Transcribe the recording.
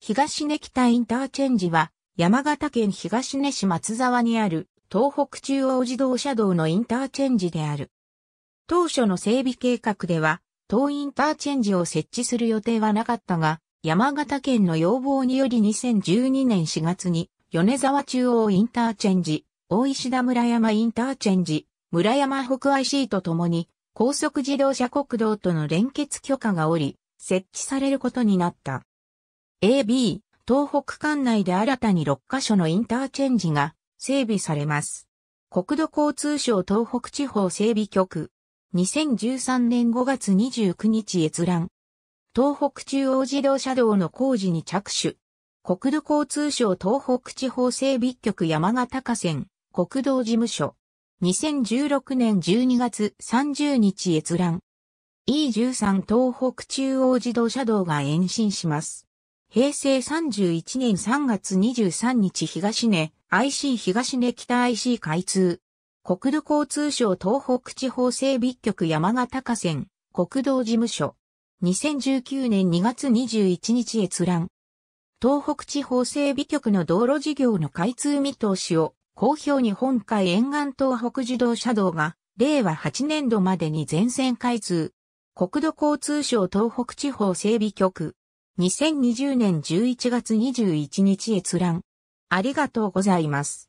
東根北インターチェンジは、山形県東根市松沢にある東北中央自動車道のインターチェンジである。当初の整備計画では、東インターチェンジを設置する予定はなかったが、山形県の要望により2012年4月に、米沢中央インターチェンジ、大石田村山インターチェンジ、村山北 IC とともに、高速自動車国道との連結許可がおり、設置されることになった。AB、東北管内で新たに6カ所のインターチェンジが整備されます。国土交通省東北地方整備局。2013年5月29日閲覧。東北中央自動車道の工事に着手。国土交通省東北地方整備局山形河川国道事務所。2016年12月30日閲覧。E13 東北中央自動車道が延伸します。平成31年3月23日東根 IC 東根北 IC 開通。国土交通省東北地方整備局山形河川国道事務所。2019年2月21日閲覧。東北地方整備局の道路事業の開通見通しを公表に本海沿岸東北自動車道が令和8年度までに全線開通。国土交通省東北地方整備局2020年11月21日閲覧。ありがとうございます。